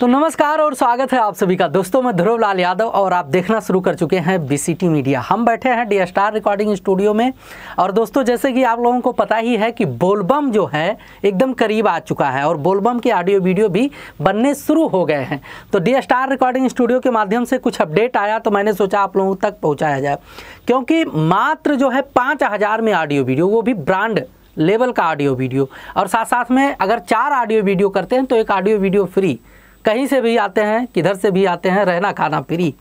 तो नमस्कार और स्वागत है आप सभी का दोस्तों मैं ध्रुव लाल यादव और आप देखना शुरू कर चुके हैं बीसीटी मीडिया हम बैठे हैं डी स्टार रिकॉर्डिंग स्टूडियो में और दोस्तों जैसे कि आप लोगों को पता ही है कि बोलबम जो है एकदम करीब आ चुका है और बोलबम के ऑडियो वीडियो भी बनने शुरू हो गए हैं तो डी स्टार रिकॉर्डिंग स्टूडियो के माध्यम से कुछ अपडेट आया तो मैंने सोचा आप लोगों तक पहुँचाया जाए क्योंकि मात्र जो है पाँच में ऑडियो वीडियो वो भी ब्रांड लेवल का ऑडियो वीडियो और साथ साथ में अगर चार ऑडियो वीडियो करते हैं तो एक ऑडियो वीडियो फ्री कहीं से भी आते हैं किधर से भी आते हैं रहना खाना फ्री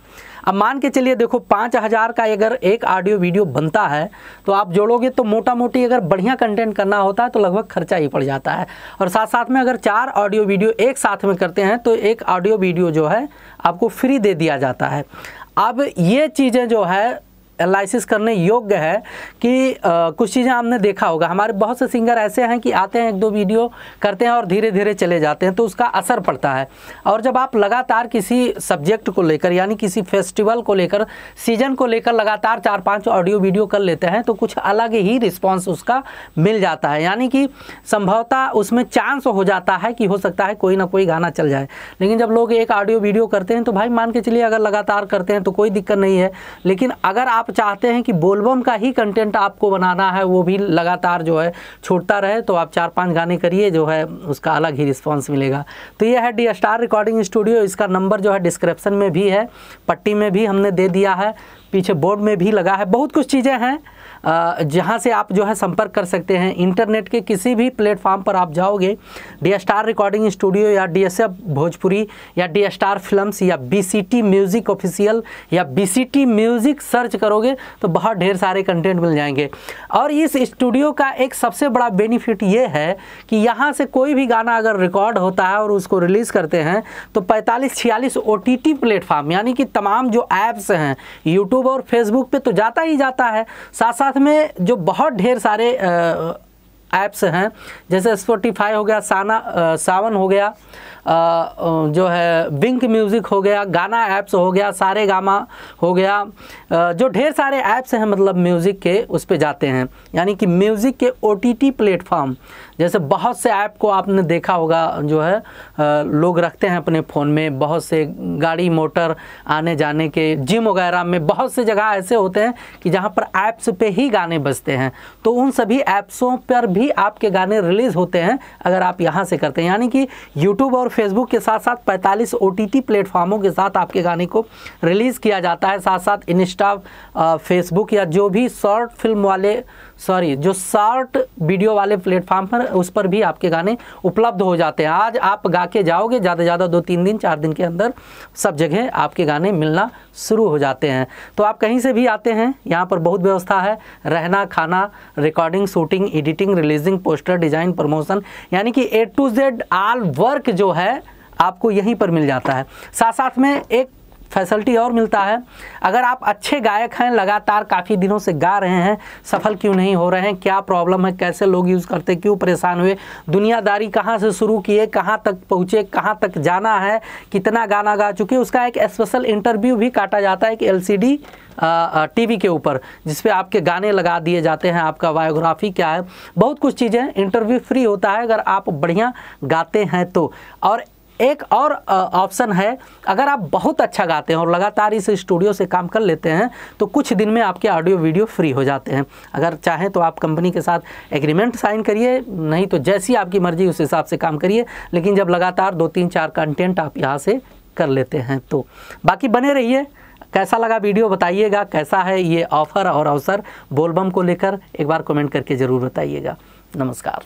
अब मान के चलिए देखो पाँच हज़ार का अगर एक ऑडियो वीडियो बनता है तो आप जोड़ोगे तो मोटा मोटी अगर बढ़िया कंटेंट करना होता है तो लगभग खर्चा ही पड़ जाता है और साथ साथ में अगर चार ऑडियो वीडियो एक साथ में करते हैं तो एक ऑडियो वीडियो जो है आपको फ्री दे दिया जाता है अब ये चीज़ें जो है एनालिसिस करने योग्य है कि आ, कुछ चीज़ें आपने देखा होगा हमारे बहुत से सिंगर ऐसे हैं कि आते हैं एक दो वीडियो करते हैं और धीरे धीरे चले जाते हैं तो उसका असर पड़ता है और जब आप लगातार किसी सब्जेक्ट को लेकर यानी किसी फेस्टिवल को लेकर सीजन को लेकर लगातार चार पाँच ऑडियो वीडियो कर लेते हैं तो कुछ अलग ही रिस्पॉन्स उसका मिल जाता है यानी कि संभवतः उसमें चांस हो जाता है कि हो सकता है कोई ना कोई गाना चल जाए लेकिन जब लोग एक ऑडियो वीडियो करते हैं तो भाई मान के चलिए अगर लगातार करते हैं तो कोई दिक्कत नहीं है लेकिन अगर आप आप चाहते हैं कि बोलबम का ही कंटेंट आपको बनाना है वो भी लगातार जो है छोड़ता रहे तो आप चार पाँच गाने करिए जो है उसका अलग ही रिस्पॉन्स मिलेगा तो ये है डी स्टार रिकॉर्डिंग स्टूडियो इसका नंबर जो है डिस्क्रिप्शन में भी है पट्टी में भी हमने दे दिया है पीछे बोर्ड में भी लगा है बहुत कुछ चीज़ें हैं जहाँ से आप जो है संपर्क कर सकते हैं इंटरनेट के किसी भी प्लेटफॉर्म पर आप जाओगे डी स्टार रिकॉर्डिंग स्टूडियो या डी भोजपुरी या डी स्टार फिल्म या बी म्यूज़िक ऑफिशियल या बी म्यूज़िक सर्च करो करोगे तो बहुत ढेर सारे कंटेंट मिल जाएंगे और इस स्टूडियो का एक सबसे बड़ा बेनिफिट ये है कि यहाँ से कोई भी गाना अगर रिकॉर्ड होता है और उसको रिलीज़ करते हैं तो पैंतालीस छियालीस ओ टी टी यानी कि तमाम जो ऐप्स हैं यूट्यूब और फेसबुक पे तो जाता ही जाता है साथ साथ में जो बहुत ढेर सारे ऐप्स हैं जैसे स्पोटिफाई हो गया साना आ, सावन हो गया आ, जो है बिंक म्यूज़िक हो गया गाना ऐप्स हो गया सारे गामा हो गया आ, जो ढेर सारे ऐप्स हैं मतलब म्यूज़िक के उस पर जाते हैं यानी कि म्यूज़िक के ओ टी प्लेटफॉर्म जैसे बहुत से ऐप को आपने देखा होगा जो है लोग रखते हैं अपने फ़ोन में बहुत से गाड़ी मोटर आने जाने के जिम वगैरह में बहुत से जगह ऐसे होते हैं कि जहाँ पर ऐप्स पे ही गाने बजते हैं तो उन सभी ऐप्सों पर भी आपके गाने रिलीज़ होते हैं अगर आप यहाँ से करते हैं यानी कि यूट्यूब और फेसबुक के साथ साथ पैंतालीस ओ टी प्लेटफॉर्मों के साथ आपके गाने को रिलीज़ किया जाता है साथ साथ इंस्टा फेसबुक या जो भी शॉर्ट फिल्म वाले सॉरी जो शॉर्ट वीडियो वाले प्लेटफॉर्म पर उस पर भी आपके गाने उपलब्ध हो जाते हैं आज आप गा के जाओगे ज़्यादा से ज़्यादा दो तीन दिन चार दिन के अंदर सब जगह आपके गाने मिलना शुरू हो जाते हैं तो आप कहीं से भी आते हैं यहाँ पर बहुत व्यवस्था है रहना खाना recording shooting editing releasing poster design promotion यानी कि A to Z all work जो है आपको यहीं पर मिल जाता है साथ साथ में एक फैसिलिटी और मिलता है अगर आप अच्छे गायक हैं लगातार काफ़ी दिनों से गा रहे हैं सफल क्यों नहीं हो रहे हैं क्या प्रॉब्लम है कैसे लोग यूज़ करते क्यों परेशान हुए दुनियादारी कहाँ से शुरू किए कहाँ तक पहुँचे कहाँ तक जाना है कितना गाना गा चुके उसका एक स्पेशल इंटरव्यू भी काटा जाता है एक एल टीवी के ऊपर जिसपे आपके गाने लगा दिए जाते हैं आपका बायोग्राफी क्या है बहुत कुछ चीज़ें इंटरव्यू फ्री होता है अगर आप बढ़िया गाते हैं तो और एक और ऑप्शन है अगर आप बहुत अच्छा गाते हैं और लगातार इस स्टूडियो से काम कर लेते हैं तो कुछ दिन में आपके ऑडियो वीडियो फ्री हो जाते हैं अगर चाहें तो आप कंपनी के साथ एग्रीमेंट साइन करिए नहीं तो जैसी आपकी मर्जी उस हिसाब से काम करिए लेकिन जब लगातार दो तीन चार कंटेंट आप यहाँ से कर लेते हैं तो बाकी बने रहिए कैसा लगा वीडियो बताइएगा कैसा है ये ऑफ़र और अवसर बोलबम को लेकर एक बार कमेंट करके ज़रूर बताइएगा नमस्कार